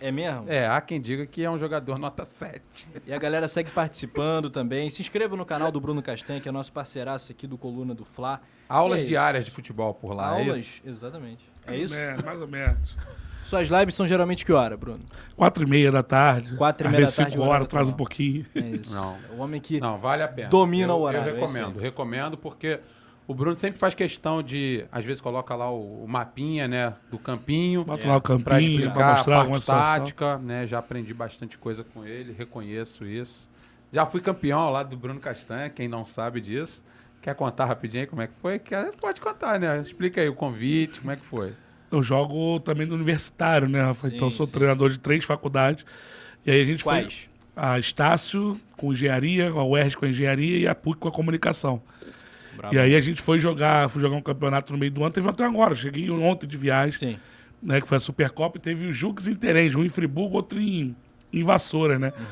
É mesmo? É, há quem diga que é um jogador nota 7. E a galera segue participando também. Se inscreva no canal do Bruno Castanha, que é nosso parceiraço aqui do Coluna do Fla. Aulas é diárias de futebol por lá, é Aulas, é isso? exatamente. É mais isso? Ou é, menos, mais ou menos. Suas lives são geralmente que hora, Bruno? Quatro e meia da tarde. Quatro e meia da tarde. cinco horas, traz um pouquinho. É isso. Não. O homem que Não, vale a pena. domina eu, o horário. Eu é recomendo, é recomendo porque o Bruno sempre faz questão de, às vezes, coloca lá o, o mapinha, né, do campinho. Bota é, lá o é. campinho para explicar pra mostrar a parte tática, né? Já aprendi bastante coisa com ele, reconheço isso. Já fui campeão ao lado do Bruno Castanha, quem não sabe disso. Quer contar rapidinho aí como é que foi? Quer, pode contar, né? Explica aí o convite, como é que foi. Eu jogo também no universitário, né, Rafa? Então, sim, então eu sou sim. treinador de três faculdades. E aí a gente Quais? foi a Estácio com engenharia, a UERJ com engenharia e a PUC com a comunicação. Bravo. E aí a gente foi jogar, foi jogar um campeonato no meio do ano, teve até agora. Cheguei ontem de viagem, Sim. né? Que foi a Supercopa e teve os Jux em Terence, um em Friburgo, outro em, em Vassoura, né? Uhum.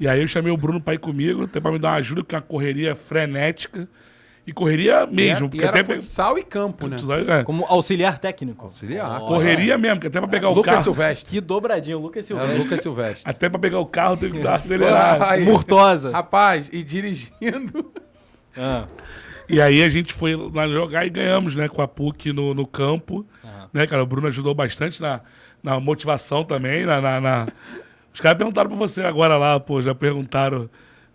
E aí eu chamei o Bruno para ir comigo, até para me dar uma ajuda, porque é uma correria frenética. E correria é- mesmo. E porque era até sal e campo, né? É. Como auxiliar técnico. Auxiliar. Oh, correria é. mesmo, porque até pra pegar é, o Lucas carro... Lucas Silvestre. Que dobradinho, Lucas é, Silvestre. É, Lucas Silvestre. até pra pegar o carro teve que dar acelerado. Murtosa. Rapaz, e dirigindo... Ah. E aí a gente foi lá jogar e ganhamos, né? Com a PUC no, no campo. Né, cara? O Bruno ajudou bastante na, na motivação também. Na, na, na... Os caras perguntaram pra você agora lá, pô, já perguntaram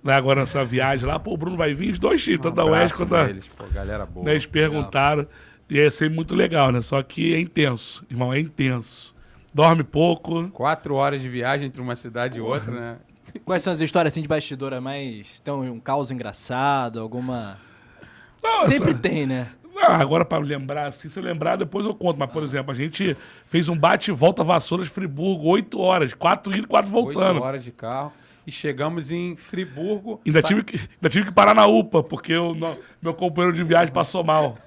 né, agora nessa viagem lá, pô, o Bruno vai vir, os dois times, um tanto da West quanto da. Eles, galera boa. Né, eles perguntaram. E é sempre muito legal, né? Só que é intenso, irmão, é intenso. Dorme pouco. Quatro horas de viagem entre uma cidade e outra, né? Quais são as histórias assim de bastidora mais. Tem um caos engraçado, alguma. Nossa. Sempre tem, né? Ah, agora para lembrar, assim, se eu lembrar, depois eu conto. Mas, por exemplo, a gente fez um bate-volta Vassouras Friburgo, 8 horas, 4 indo, 4 voltando. 8 horas de carro. E chegamos em Friburgo. Ainda, tive que, ainda tive que parar na UPA, porque eu, meu companheiro de viagem passou mal.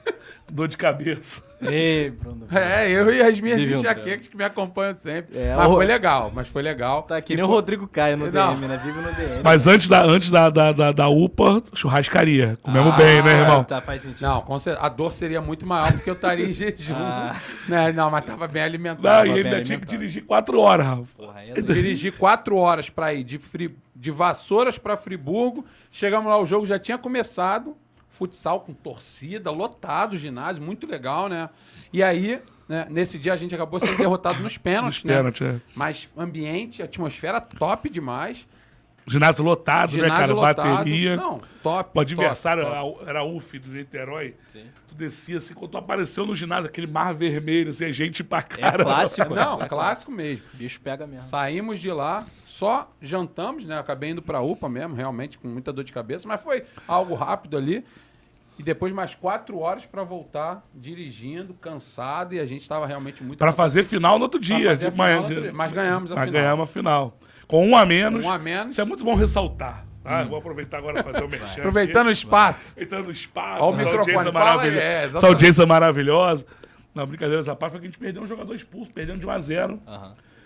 Dor de cabeça. Ei, Bruno. É, eu e as minhas enxaquecas que me acompanham sempre. É, mas foi legal, mas foi legal. Tá nem foi... o Rodrigo Caio no Não. DM, né? Vivo no DM. Mas né? antes da, antes da, da, da, da UPA, churrascaria. Comemos ah, bem, né, irmão? Tá, faz sentido. Não, a dor seria muito maior porque eu estaria em jejum. ah. né? Não, mas tava bem alimentado. Não, e ainda tinha que dirigir quatro horas, Rafa. É dirigir quatro horas pra ir de, Fri... de Vassouras pra Friburgo. Chegamos lá, o jogo já tinha começado futsal com torcida, lotado ginásio, muito legal, né? E aí, né, nesse dia a gente acabou sendo derrotado nos pênaltis, nos né? Pênalti, é. Mas ambiente, atmosfera top demais. Ginásio lotado, né, ginásio né, cara? Lotado. Bateria. Não, top. O adversário top, top. era UF do Niterói. Sim. Tu descia assim, quando tu apareceu no ginásio, aquele mar vermelho, assim, gente pra cara. É clássico. Né? Não, é clássico mesmo. Bicho pega mesmo. Saímos de lá, só jantamos, né? Acabei indo pra UPA mesmo, realmente, com muita dor de cabeça, mas foi algo rápido ali. E depois mais quatro horas para voltar dirigindo, cansado, e a gente estava realmente muito. Para fazer final no outro dia, de Outro dia. Mas ganhamos a mas final. ganhamos a final. Com um a menos. Um a menos. Isso é muito bom ressaltar. Ah, hum. vou aproveitar agora para fazer o merchan. Aproveitando aqui. o espaço. Aproveitando o espaço. Olha o microfone. Maravilhosa. É, essa audiência é maravilhosa. Não, brincadeira, essa parte foi que a gente perdeu um jogador expulso, perdendo de 1 a 0.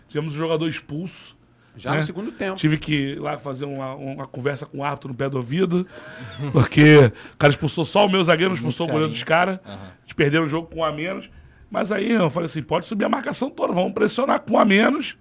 Tivemos um jogador expulso. Já né? no segundo tempo. Tive que ir lá fazer uma, uma conversa com o árbitro no pé do ouvido, porque o cara expulsou só o meu zagueiro, expulsou o goleiro dos caras. Uhum. Eles perderam o jogo com um a menos. Mas aí eu falei assim: pode subir a marcação toda, vamos pressionar com um a menos.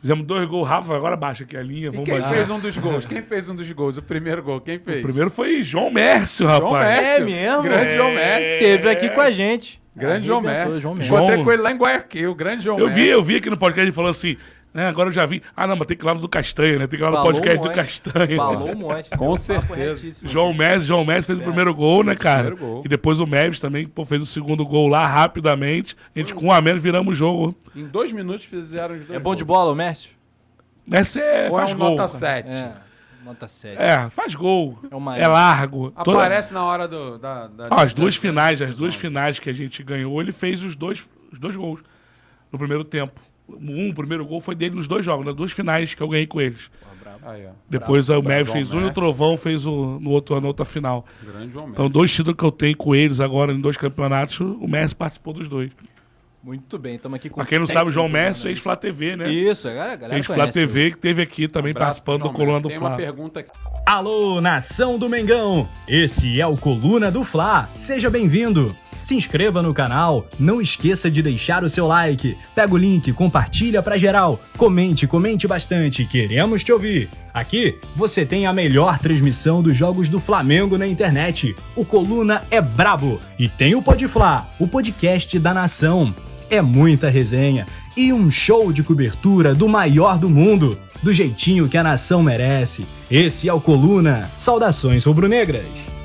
Fizemos dois gols rápido, agora baixa aqui a linha. Vamos e quem baixar. fez um dos gols? Quem fez um dos gols? O primeiro gol, quem fez? O primeiro foi João Mércio, rapaz. João Mércio. É mesmo? Grande é... João Mércio. Teve aqui com a gente. Grande João Mércio. João Mércio. Encontrei com ele lá em Guayaquil, grande João eu Mércio. Vi, eu vi aqui no podcast ele falou assim: é, agora eu já vi. Ah, não, mas tem que ir lá no do Castanha, né? Tem que ir lá no podcast do Castanha. Falou um monte. Com certeza. João Messi, João Messi fez o é. primeiro gol, né, cara? gol. E depois o Neves também pô, fez o segundo gol lá rapidamente. A gente, com um a menos, viramos o jogo. Em dois minutos fizeram os dois. É bom gols. de bola o Messi? Messi é, Ou é faz é um gol. nota cara. 7. É. Nota 7. É, faz gol. É, é largo. Aparece Toda... na hora do. Da, da ah, as duas finais, as duas finais que a gente ganhou, ele fez os dois, os dois gols no primeiro tempo um, o primeiro gol foi dele nos dois jogos, nas duas finais que eu ganhei com eles. Ah, Depois bravo, o Mavis fez um e o Trovão fez o, no outro ano outra final. então, dois títulos que eu tenho com eles agora em dois campeonatos, o Messi participou dos dois. Muito bem, estamos aqui com. Pra quem não sabe, o João Messi é né? ex-Flá TV, né? Isso, a galera. Ex-Flá TV, que teve aqui também um participando do Coluna do Tem Fla. Uma pergunta aqui. Alô, nação do Mengão! Esse é o Coluna do Fla. Seja bem-vindo! Se inscreva no canal, não esqueça de deixar o seu like, pega o link, compartilha para geral, comente, comente bastante, queremos te ouvir. Aqui você tem a melhor transmissão dos jogos do Flamengo na internet. O Coluna é brabo e tem o Podfla, o podcast da nação. É muita resenha e um show de cobertura do maior do mundo, do jeitinho que a nação merece. Esse é o Coluna. Saudações rubro-negras.